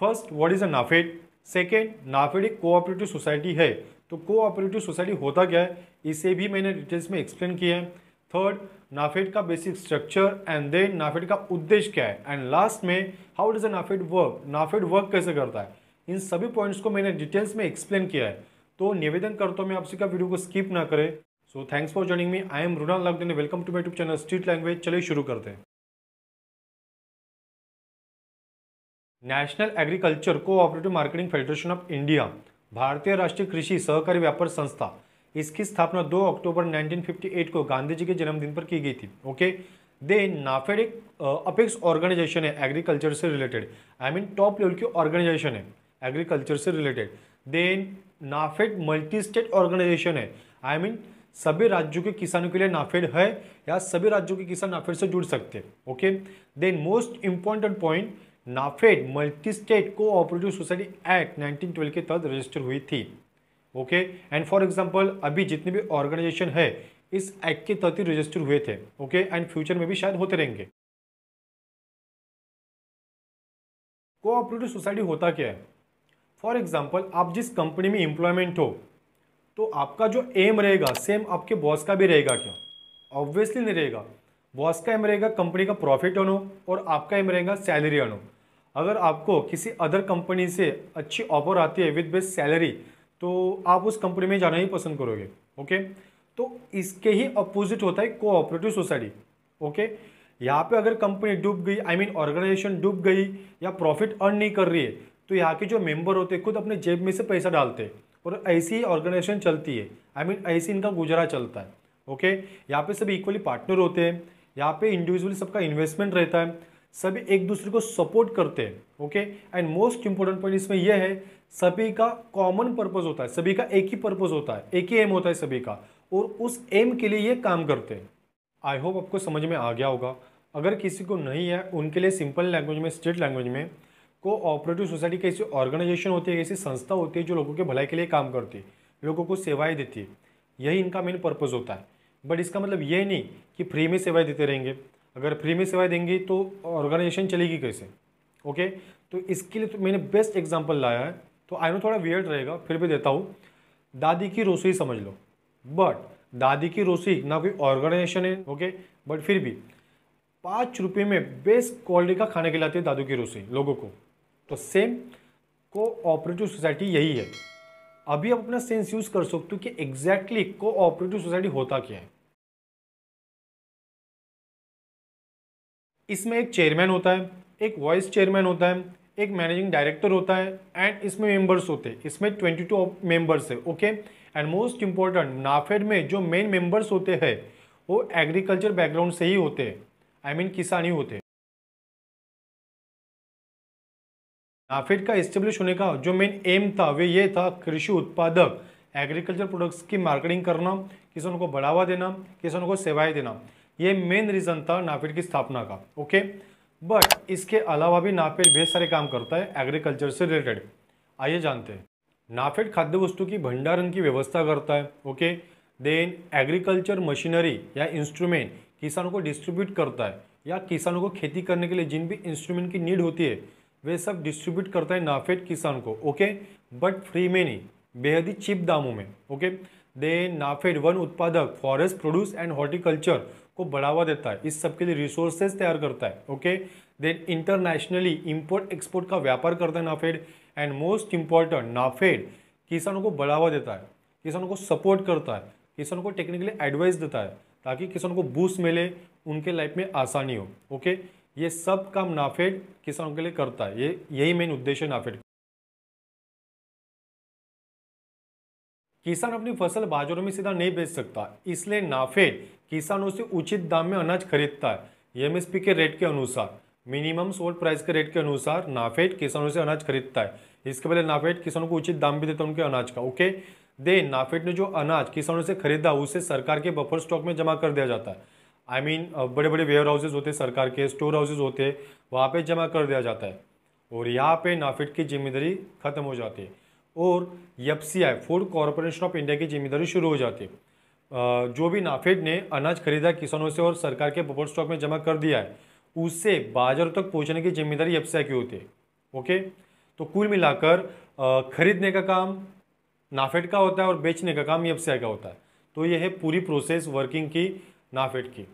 first what is a NAFED second NAFED एक cooperative society है तो कोऑपरेटिव सोसाइटी होता क्या है इसे भी मैंने डिटेल्स में एक्सप्लेन किया है थर्ड नाफेड का basic structure and then NAFED का उद्देश्य क्या है एंड लास्ट में how does a NAFED work NAFED work कैसे करता है इन सभी पॉइंट्स को मैंने डिटेल्स में एक्सप्लेन किया है तो निवेदन करता हूँ मैं आपसे का वीडियो को स्किप ना करें so thanks for joining me I am Runa Lagden welcome to my YouTube channel street language चलिए शुरू करते हैं national agriculture cooperative marketing federation of India भारतीय राष्ट्रीय कृषि सहकारी व्यापार संस्था इसकी स्थापना 2 अक्टूबर 1958 को गांधी जी के जन्मदिन पर की गई थी ओके दे नाफेड एक अपेक्स ऑर्गेनाइजेशन है एग्रीकल्चर से related I mean top level की ऑर्गेनाइजेशन है एग्रीकल्चर से related then NAFED multi state organization है आई I मीन mean, सभी राज्यों के किसानों के लिए नाफेड है या सभी राज्यों के किसान नाफेड से जुड़ सकते हैं okay then most important point NAFED multi state cooperative society act 1912 के तहत रजिस्टर हुई थी ओके एंड फॉर एग्जांपल अभी जितने भी ऑर्गेनाइजेशन है इस एक्ट के तहत ही रजिस्टर हुए थे ओके एंड फ्यूचर में भी शायद होते रहेंगे कोऑपरेटिव सोसाइटी होता क्या है फॉर एग्जाम्पल आप जिस कंपनी में इंप्लॉयमेंट हो तो आपका जो एम रहेगा सेम आपके बॉस का भी रहेगा क्या ऑब्वियसली नहीं रहेगा बॉस का एम रहेगा कंपनी का प्रॉफिट ऑन हो और आपका एम रहेगा सैलरी ऑन हो अगर आपको किसी अदर कंपनी से अच्छी ऑफर आती है विद बेस्ट सैलरी तो आप उस कंपनी में जाना ही पसंद करोगे ओके तो इसके ही अपोजिट होता है कोऑपरेटिव सोसाइटी ओके यहाँ पे अगर कंपनी डूब गई आई मीन ऑर्गेनाइजेशन डूब गई या प्रॉफिट अर्न नहीं कर रही है तो यहाँ के जो मेंबर होते हैं खुद अपने जेब में से पैसा डालते हैं और ऐसी ही ऑर्गेनाइजेशन चलती है आई मीन ऐसी इनका गुजरा चलता है ओके यहाँ पे सब इक्वली पार्टनर होते हैं यहाँ पे इंडिविजुअली सबका इन्वेस्टमेंट रहता है सभी एक दूसरे को सपोर्ट करते हैं okay and most important point इसमें यह है सभी का कॉमन पर्पज होता है सभी का एक ही पर्पज होता है एक ही एम होता है सभी का और उस एम के लिए ये काम करते हैं आई होप आपको समझ में आ गया होगा अगर किसी को नहीं है उनके लिए सिंपल लैंग्वेज में स्टेट लैंग्वेज में कोऑपरेटिव सोसाइटी कैसी ऑर्गेनाइजेशन होती है ऐसी संस्था होती है जो लोगों के भलाई के लिए काम करती है लोगों को सेवाएं देती है यही इनका मेन पर्पज़ होता है बट इसका मतलब ये नहीं कि फ्री में सेवाएं देते रहेंगे अगर फ्री में सेवाएं देंगे तो ऑर्गेनाइजेशन चलेगी कैसे ओके तो इसके लिए तो मैंने बेस्ट एग्जाम्पल लाया है तो आई नो थोड़ा वियर्ड रहेगा फिर भी देता हूँ दादी की रसोई समझ लो बट दादी की रोसोई ना कोई ऑर्गेनाइजेशन है ओके बट फिर भी पाँच रुपये में बेस्ट क्वालिटी का खाना खिलाती है दादू की रोसोई लोगों को तो सेम कोऑपरेटिव सोसाइटी यही है अभी आप अपना सेंस यूज़ कर सकते हो कि एग्जैक्टली कोऑपरेटिव सोसाइटी होता क्या है इसमें एक चेयरमैन होता है एक वाइस चेयरमैन होता है एक मैनेजिंग डायरेक्टर होता है एंड इसमें मेंबर्स होते हैं इसमें ट्वेंटी टू मेम्बर्स है okay and most important NAFED में जो मेन मेंबर्स होते हैं वो एग्रीकल्चर बैकग्राउंड से ही होते हैं आई मीन किसान ही होते नाफेड का इस्टेब्लिश होने का जो मेन एम था वे ये था कृषि उत्पादक एग्रीकल्चर प्रोडक्ट्स की मार्केटिंग करना किसानों को बढ़ावा देना किसानों को सेवाएं देना ये मेन रीज़न था नाफेड की स्थापना का ओके बट इसके अलावा भी नाफेड बहुत सारे काम करता है एग्रीकल्चर से रिलेटेड आइए जानते हैं नाफेड खाद्य वस्तु की भंडारण की व्यवस्था करता है ओके देन एग्रीकल्चर मशीनरी या इंस्ट्रूमेंट किसानों को डिस्ट्रीब्यूट करता है या किसानों को खेती करने के लिए जिन भी इंस्ट्रूमेंट की नीड होती है वे सब डिस्ट्रीब्यूट करता है नाफेड किसान को ओके बट फ्री में नहीं बेहद ही चिप दामों में ओके देन नाफेड वन उत्पादक फॉरेस्ट प्रोड्यूस एंड हॉर्टिकल्चर को बढ़ावा देता है इस सब के लिए रिसोर्सेज तैयार करता है okay then internationally import export का व्यापार करता है NAFED and most important NAFED किसानों को बढ़ावा देता है किसानों को सपोर्ट करता है किसानों को टेक्निकली एडवाइस देता है ताकि किसानों को बूस्ट मिले उनके लाइफ में आसानी हो ओके ये सब काम नाफेड किसानों के लिए करता है ये यही मेन उद्देश्य नाफेड किसान अपनी फसल बाजारों में सीधा नहीं बेच सकता इसलिए नाफेड किसानों से उचित दाम में अनाज खरीदता है एमएसपी के रेट के अनुसार मिनिमम सोल्ड प्राइस के रेट के अनुसार नाफेड किसानों से अनाज खरीदता है इसके पहले नाफेड किसानों को उचित दाम भी देता है उनके अनाज का ओके दे नाफेड ने जो अनाज किसानों से खरीदा उसे सरकार के बफर स्टॉक में जमा कर दिया जाता है आई I मीन mean, बड़े बड़े वेयर हाउसेज होते हैं सरकार के स्टोर हाउसेज होते हैं वहाँ पर जमा कर दिया जाता है और यहाँ पर नाफेड की जिम्मेदारी खत्म हो जाती है और C I food corporation of India की जिम्मेदारी शुरू हो जाती है जो भी नाफेड ने अनाज खरीदा किसानों से और सरकार के बफर स्टॉक में जमा कर दिया है उससे बाजारों तक पहुंचने की जिम्मेदारी आई की होती है ओके तो कुल मिलाकर खरीदने का काम नाफेड का होता है और बेचने का काम आई का होता है तो यह है पूरी प्रोसेस वर्किंग की नाफेड की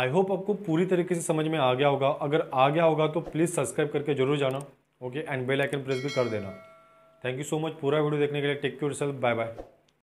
आई होप आपको पूरी तरीके से समझ में आ गया होगा अगर आ गया होगा तो प्लीज़ सब्सक्राइब करके जरूर जाना okay and bell icon press भी कर देना थैंक यू सो मच पूरा वीडियो देखने के लिए take care self bye bye